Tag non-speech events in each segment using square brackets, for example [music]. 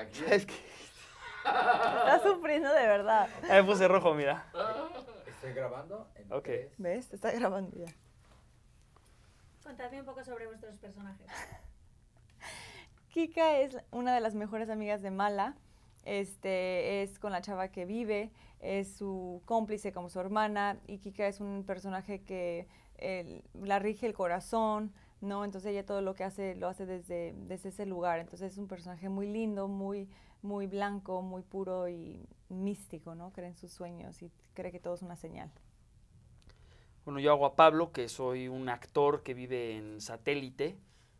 Aquí. Está sufriendo de verdad. Me puse rojo, mira. Estoy grabando. ok. ¿Ves? Está grabando ya. Contadme un poco sobre vuestros personajes. [laughs] Kika es una de las mejores amigas de Mala. Este, es con la chava que vive, es su cómplice como su hermana y Kika es un personaje que eh, la rige el corazón, ¿no? Entonces ella todo lo que hace lo hace desde, ese lugar. Entonces es un personaje muy lindo, muy, muy blanco, muy puro y místico, ¿no? Cree en sus sueños y cree que todo es una señal. Bueno, yo hago a Pablo, que soy un actor que vive en satélite.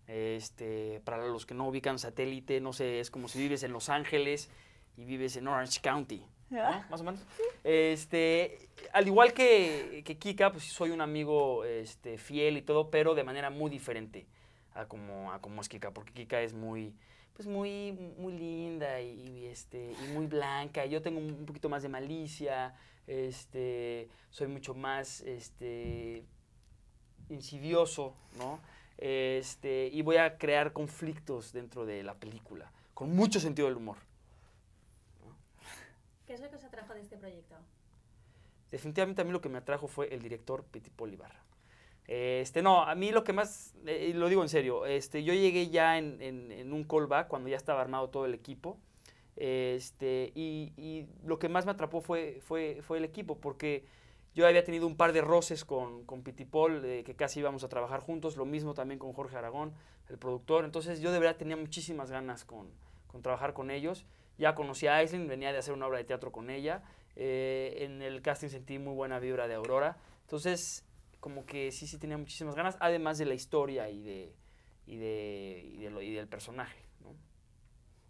Este, para los que no ubican satélite, no sé, es como si vives en Los Ángeles y vives en Orange County. [laughs] Más o menos. Este, al igual que, que, Kika, pues soy un amigo este, fiel y todo, pero de manera muy diferente a como, a como es Kika, porque Kika es muy, pues muy, muy linda y, este, y muy blanca. Yo tengo un poquito más de malicia, este, soy mucho más este, insidioso, ¿no? Este, y voy a crear conflictos dentro de la película, con mucho sentido del humor. ¿Qué es lo que os atrajo de este proyecto? definitivamente a mí lo que me atrajo fue el director Pitipol Ibarra. Este, no, a mí lo que más, eh, lo digo en serio, este, yo llegué ya en, un callback cuando ya estaba armado todo el equipo. Este, y, lo que más me atrapó fue, fue, fue el equipo, porque yo había tenido un par de roces con, con Pitipol, que casi íbamos a trabajar juntos, lo mismo también con Jorge Aragón, el productor. Entonces yo de verdad tenía muchísimas ganas con, con trabajar con ellos. Ya conocí a Aislinn, venía de hacer una obra de teatro con ella. Eh, en el casting sentí muy buena vibra de Aurora. Entonces, como que sí, sí tenía muchísimas ganas, además de la historia y, de, del personaje.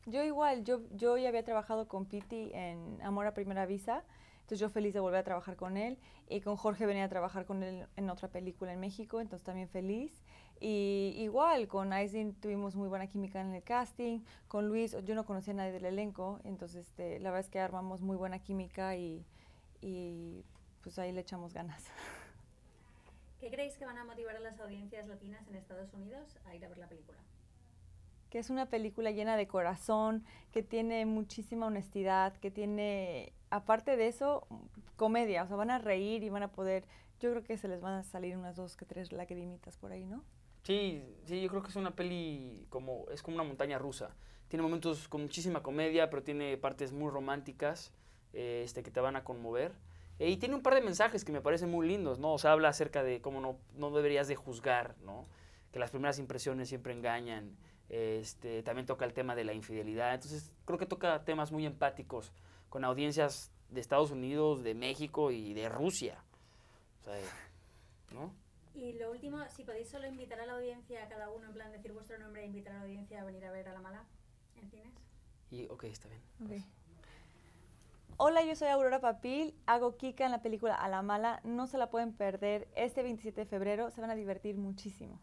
Yo igual, yo, yo ya había trabajado con Piti en Amor a Primera Visa entonces yo feliz de volver a trabajar con él. Y con Jorge venía a trabajar con él en otra película en México, entonces también feliz. Y igual, con Aisin tuvimos muy buena química en el casting. Con Luis, yo no conocía a nadie del elenco, entonces este, la verdad es que armamos muy buena química y, y pues ahí le echamos ganas. [laughs] ¿Qué creéis que van a motivar a las audiencias latinas en Estados Unidos a ir a ver la película? que es una película llena de corazón, que tiene muchísima honestidad, que tiene, aparte de eso, comedia. O sea, van a reír y van a poder, yo creo que se les van a salir unas dos que tres lagrimitas por ahí, ¿no? Sí, sí, yo creo que es una peli como, es como una montaña rusa. Tiene momentos con muchísima comedia, pero tiene partes muy románticas eh, este, que te van a conmover. Eh, y tiene un par de mensajes que me parecen muy lindos, ¿no? O sea, habla acerca de cómo no, no deberías de juzgar, ¿no? que las primeras impresiones siempre engañan. Este, también toca el tema de la infidelidad. Entonces, creo que toca temas muy empáticos con audiencias de Estados Unidos, de México y de Rusia. ¿no? Y lo último, si podéis solo invitar a la audiencia, a cada uno, en plan decir vuestro nombre e invitar a la audiencia a venir a ver a la mala en cines. Y, ok, está bien. Hola, yo soy Aurora Papil, hago Kika en la película A la Mala, no se la pueden perder este 27 de febrero, se van a divertir muchísimo.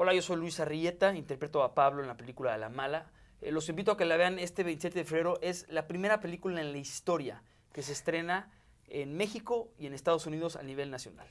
Hola, yo soy Luis Arrieta, interpreto a Pablo en la película La Mala. Eh, los invito a que la vean este 27 de febrero. Es la primera película en la historia que se estrena en México y en Estados Unidos a nivel nacional.